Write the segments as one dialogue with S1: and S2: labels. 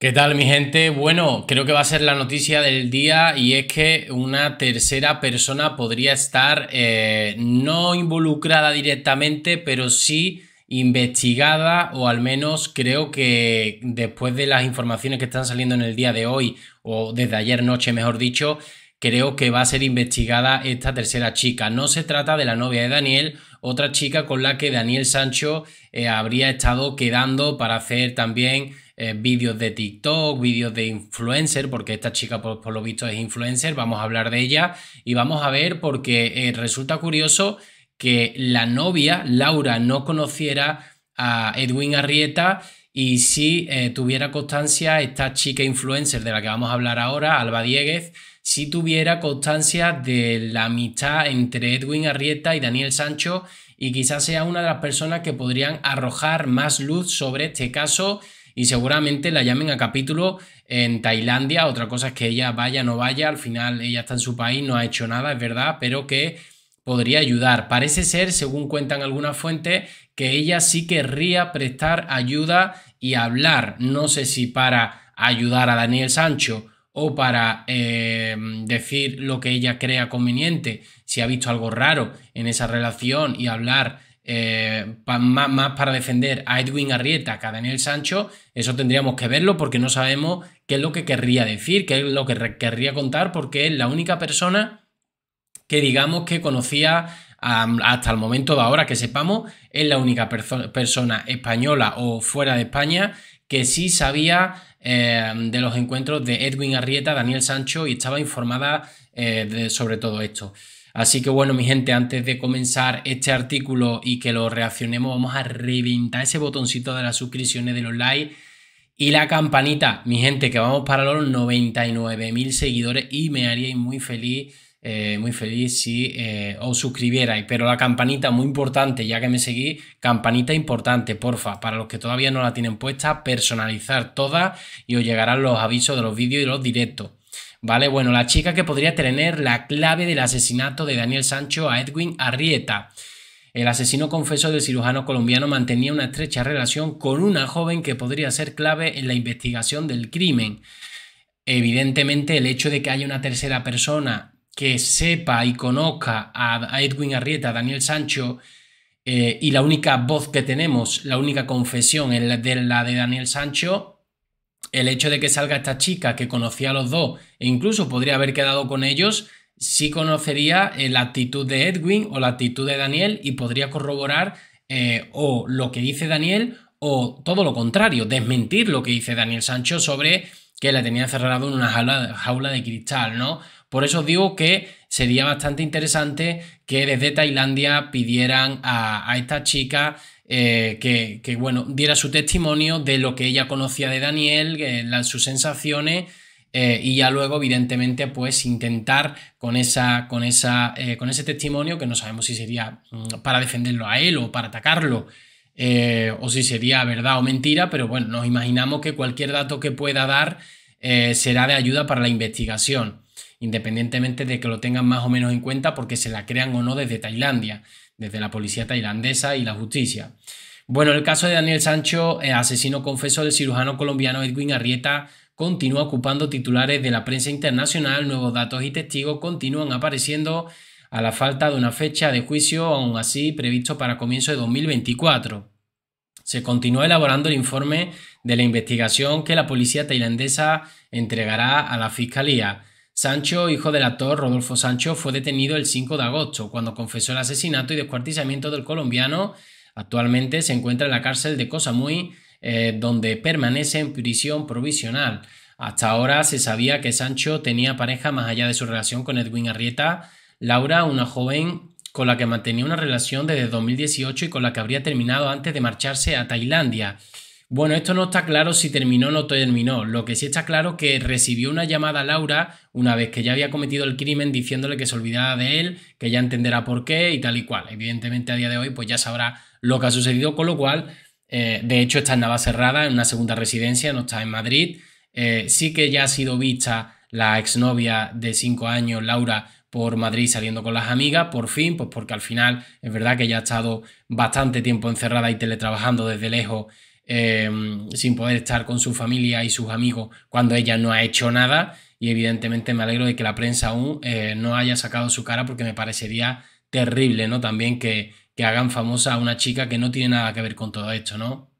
S1: ¿Qué tal mi gente? Bueno, creo que va a ser la noticia del día y es que una tercera persona podría estar eh, no involucrada directamente, pero sí investigada o al menos creo que después de las informaciones que están saliendo en el día de hoy o desde ayer noche mejor dicho, creo que va a ser investigada esta tercera chica. No se trata de la novia de Daniel, otra chica con la que Daniel Sancho eh, habría estado quedando para hacer también eh, vídeos de TikTok, vídeos de influencer, porque esta chica por, lo visto es influencer, vamos a hablar de ella y vamos a ver porque eh, resulta curioso que la novia, Laura, no conociera a Edwin Arrieta y si eh, tuviera constancia esta chica influencer de la que vamos a hablar ahora, Alba Dieguez, si tuviera constancia de la amistad entre Edwin Arrieta y Daniel Sancho y quizás sea una de las personas que podrían arrojar más luz sobre este caso y seguramente la llamen a capítulo en Tailandia. Otra cosa es que ella vaya, o no vaya, al final ella está en su país, no ha hecho nada, es verdad, pero que podría ayudar. Parece ser, según cuentan algunas fuentes, que ella sí querría prestar ayuda y hablar. No sé si para ayudar a Daniel Sancho o para eh, decir lo que ella crea conveniente, si ha visto algo raro en esa relación y hablar eh, más, para defender a Edwin Arrieta que a Daniel Sancho, eso tendríamos que verlo porque no sabemos qué es lo que querría decir, qué es lo que querría contar, porque es la única persona que digamos que conocía hasta el momento de ahora que sepamos, es la única persona española o fuera de España que sí sabía eh, de los encuentros de Edwin Arrieta, Daniel Sancho y estaba informada eh, sobre todo esto. Así que bueno, mi gente, antes de comenzar este artículo y que lo reaccionemos, vamos a reventar ese botoncito de las suscripciones de los likes y la campanita, mi gente, que vamos para los 99.000 seguidores y me haríais muy feliz. Eh, muy feliz si eh, os suscribierais, pero la campanita muy importante, ya que me seguís, campanita importante, porfa, para los que todavía no la tienen puesta, personalizar todas y os llegarán los avisos de los vídeos y los directos. ¿vale? Bueno, la chica que podría tener la clave del asesinato de Daniel Sancho a Edwin Arrieta. El asesino confeso del cirujano colombiano mantenía una estrecha relación con una joven que podría ser clave en la investigación del crimen. Evidentemente, el hecho de que haya una tercera persona que sepa y conozca a Edwin Arrieta, Daniel Sancho, eh, y la única voz que tenemos, la única confesión es de, la de Daniel Sancho, el hecho de que salga esta chica que conocía a los dos e incluso podría haber quedado con ellos, sí conocería eh, la actitud de Edwin o la actitud de Daniel y podría corroborar eh, o lo que dice Daniel o todo lo contrario, desmentir lo que dice Daniel Sancho sobre que la tenía cerrada en una jaula, jaula de cristal, ¿no? Por eso digo que sería bastante interesante que desde Tailandia pidieran a, esta chica eh, que, bueno, diera su testimonio de lo que ella conocía de Daniel, eh, sus sensaciones. Eh, y ya luego, evidentemente, pues intentar con, esa, con, esa, con ese testimonio, que no sabemos si sería mm, para defenderlo a él o para atacarlo, o si sería verdad o mentira, pero bueno, nos imaginamos que cualquier dato que pueda dar será de ayuda para la investigación independientemente de que lo tengan más o menos en cuenta porque se la crean o no desde Tailandia, desde la policía tailandesa y la justicia. Bueno, el caso de Daniel Sancho, eh, asesino confeso del cirujano colombiano Edwin Arrieta, continúa ocupando titulares de la prensa internacional, nuevos datos y testigos continúan apareciendo a la falta de una fecha de juicio, aún así previsto para comienzo de 2024. Se continúa elaborando el informe de la investigación que la policía tailandesa entregará a la Fiscalía. Sancho, hijo del actor Rodolfo Sancho, fue detenido el 5 de agosto cuando confesó el asesinato y descuartizamiento del colombiano. Actualmente se encuentra en la cárcel de Cosamuy, eh, donde permanece en prisión provisional. Hasta ahora se sabía que Sancho tenía pareja más allá de su relación con Edwin Arrieta. Laura, una joven con la que mantenía una relación desde 2018 y con la que habría terminado antes de marcharse a Tailandia. Bueno, esto no está claro si terminó o no terminó. Lo que sí está claro es que recibió una llamada Laura una vez que ya había cometido el crimen diciéndole que se olvidara de él, que ya entenderá por qué y tal y cual. Evidentemente a día de hoy pues ya sabrá lo que ha sucedido, con lo cual, eh, de hecho está en cerrada en una segunda residencia, no está en Madrid. Eh, sí que ya ha sido vista la exnovia de cinco años, Laura, por Madrid saliendo con las amigas, por fin, pues porque al final es verdad que ya ha estado bastante tiempo encerrada y teletrabajando desde lejos Em, sin poder estar con su familia y sus amigos cuando ella no ha hecho nada. Y evidentemente me alegro de que la prensa aún eh, no haya sacado su cara porque me parecería terrible, ¿no? También que, que hagan famosa a una chica que no tiene nada que ver con todo esto, ¿no?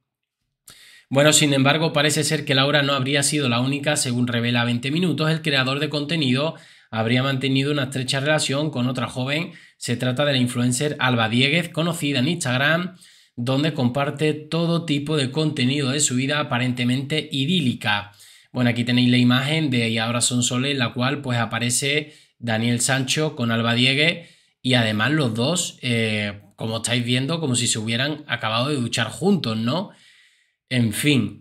S1: Bueno, sin embargo, parece ser que Laura no habría sido la única, según revela 20 Minutos, el creador de contenido habría mantenido una estrecha relación con otra joven. Se trata de la influencer Alba Dieguez, conocida en Instagram donde comparte todo tipo de contenido de su vida aparentemente idílica. Bueno, aquí tenéis la imagen de Y ahora son soles, en la cual pues aparece Daniel Sancho con Alba Diegue y además los dos, eh, como estáis viendo, como si se hubieran acabado de duchar juntos, ¿no? En fin.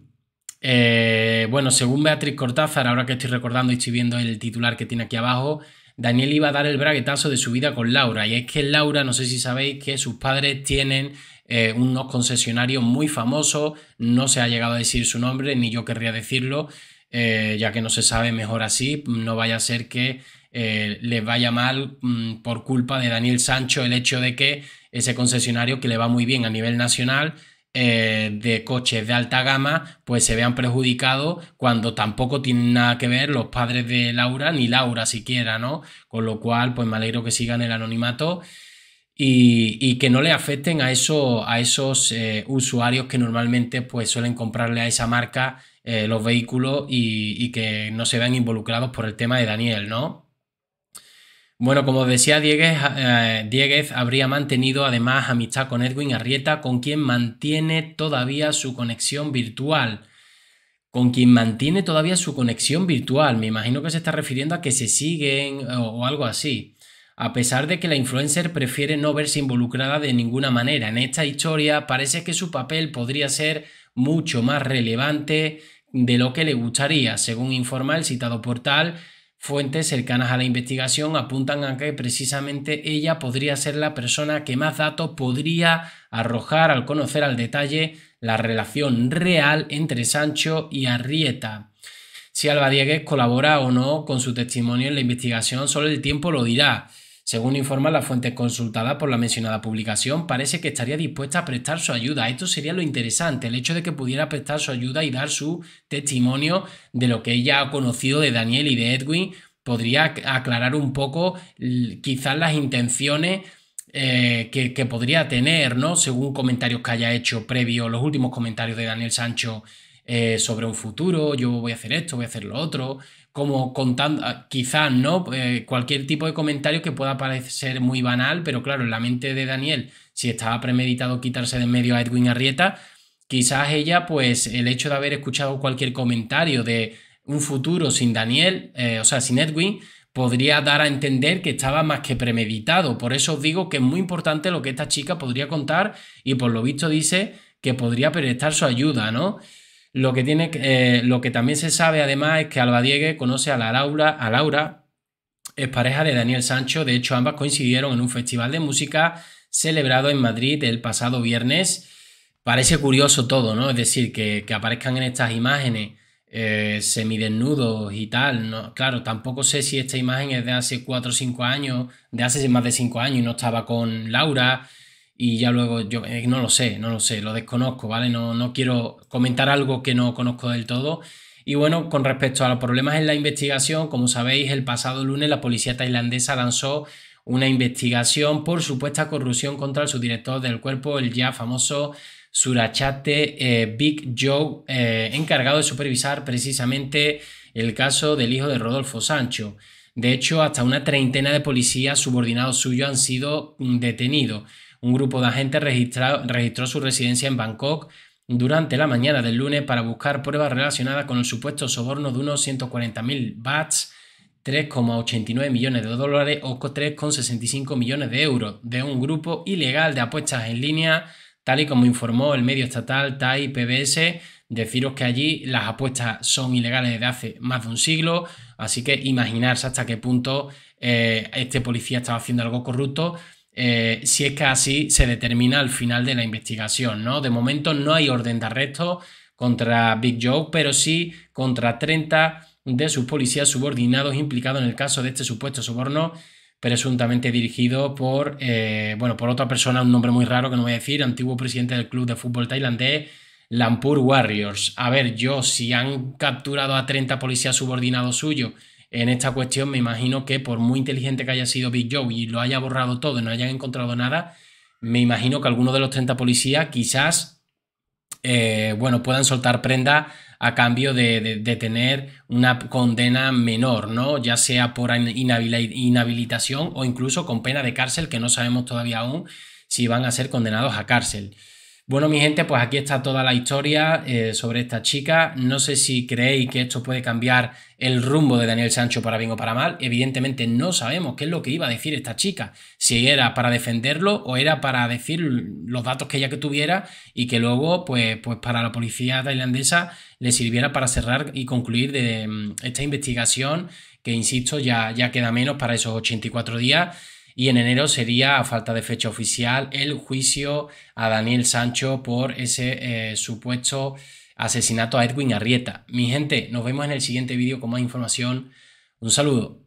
S1: Eh, bueno, según Beatriz Cortázar, ahora que estoy recordando y estoy viendo el titular que tiene aquí abajo, Daniel iba a dar el braguetazo de su vida con Laura. Y es que Laura, no sé si sabéis que sus padres tienen eh, unos concesionarios muy famosos, no se ha llegado a decir su nombre, ni yo querría decirlo, eh, ya que no se sabe mejor así, no vaya a ser que eh, les vaya mal mm, por culpa de Daniel Sancho el hecho de que ese concesionario que le va muy bien a nivel nacional de coches de alta gama pues se vean perjudicados cuando tampoco tienen nada que ver los padres de Laura ni Laura siquiera, ¿no? Con lo cual pues me alegro que sigan el anonimato y, que no le afecten a, eso, a esos eh, usuarios que normalmente pues, suelen comprarle a esa marca eh, los vehículos y, que no se vean involucrados por el tema de Daniel, ¿no? Bueno, como decía eh, Dieguez, habría mantenido además amistad con Edwin Arrieta, con quien mantiene todavía su conexión virtual con quien mantiene todavía su conexión virtual. Me imagino que se está refiriendo a que se siguen o algo así. A pesar de que la influencer prefiere no verse involucrada de ninguna manera en esta historia, parece que su papel podría ser mucho más relevante de lo que le gustaría, según informa el citado portal. Fuentes cercanas a la investigación apuntan a que precisamente ella podría ser la persona que más datos podría arrojar al conocer al detalle la relación real entre Sancho y Arrieta. Si Alba Diegues colabora o no con su testimonio en la investigación, solo el tiempo lo dirá. Según informa la fuente consultada por la mencionada publicación, parece que estaría dispuesta a prestar su ayuda. Esto sería lo interesante, el hecho de que pudiera prestar su ayuda y dar su testimonio de lo que ella ha conocido de Daniel y de Edwin, podría aclarar un poco quizás las intenciones eh, que, podría tener, ¿no? Según comentarios que haya hecho previo, los últimos comentarios de Daniel Sancho eh, sobre un futuro, yo voy a hacer esto, voy a hacer lo otro, como contando, ah, quizás, ¿no? Eh, cualquier tipo de comentario que pueda parecer muy banal, pero claro, en la mente de Daniel, si estaba premeditado quitarse de en medio a Edwin Arrieta, quizás ella, pues el hecho de haber escuchado cualquier comentario de un futuro sin Daniel, eh, o sea, sin Edwin, podría dar a entender que estaba más que premeditado. Por eso os digo que es muy importante lo que esta chica podría contar y por lo visto dice que podría prestar su ayuda, ¿no? Lo que, tiene, eh, lo que también se sabe además es que Alba Diegue conoce a la Laura, a Laura, es pareja de Daniel Sancho, de hecho ambas coincidieron en un festival de música celebrado en Madrid el pasado viernes. Parece curioso todo, ¿no? Es decir, que, aparezcan en estas imágenes eh, semidesnudos y tal. Claro, tampoco sé si esta imagen es de hace 4 o 5 años, de hace más de 5 años y no estaba con Laura y ya luego yo eh, no lo sé, no lo sé, lo desconozco, ¿vale? No, no quiero comentar algo que no conozco del todo. Y bueno, con respecto a los problemas en la investigación, como sabéis, el pasado lunes la policía tailandesa lanzó una investigación por supuesta corrupción contra el director del cuerpo, el ya famoso Surachate eh, Big Joe, eh, encargado de supervisar precisamente el caso del hijo de Rodolfo Sancho. De hecho, hasta una treintena de policías subordinados suyos han sido mm, detenidos. Un grupo de agentes registró su residencia en Bangkok durante la mañana del lunes para buscar pruebas relacionadas con el supuesto soborno de unos 140.000 bahts, 3,89 millones de dólares o 3,65 millones de euros, de un grupo ilegal de apuestas en línea, tal y como informó el medio estatal TAI PBS. Deciros que allí las apuestas son ilegales desde hace más de un siglo, así que imaginarse hasta qué punto eh, este policía estaba haciendo algo corrupto eh, si es que así se determina al final de la investigación, ¿no? De momento no hay orden de arresto contra Big Joe, pero sí contra 30 de sus policías subordinados implicados en el caso de este supuesto soborno presuntamente dirigido por, eh, bueno, por otra persona, un nombre muy raro que no voy a decir, antiguo presidente del club de fútbol tailandés, Lampur Warriors. A ver, yo, si han capturado a 30 policías subordinados suyos en esta cuestión me imagino que por muy inteligente que haya sido Big Joe y lo haya borrado todo y no hayan encontrado nada, me imagino que algunos de los 30 policías quizás, eh, bueno, puedan soltar prenda a cambio de, tener una condena menor, ¿no? Ya sea por inhabilitación o incluso con pena de cárcel, que no sabemos todavía aún si van a ser condenados a cárcel. Bueno, mi gente, pues aquí está toda la historia eh, sobre esta chica. No sé si creéis que esto puede cambiar el rumbo de Daniel Sancho para bien o para mal. Evidentemente no sabemos qué es lo que iba a decir esta chica, si era para defenderlo o era para decir los datos que ella que tuviera y que luego, pues, pues para la policía tailandesa le sirviera para cerrar y concluir de mm, esta investigación que, insisto, ya, ya queda menos para esos 84 días y en enero sería, a falta de fecha oficial, el juicio a Daniel Sancho por ese eh, supuesto asesinato a Edwin Arrieta. Mi gente, nos vemos en el siguiente vídeo con más información. Un saludo.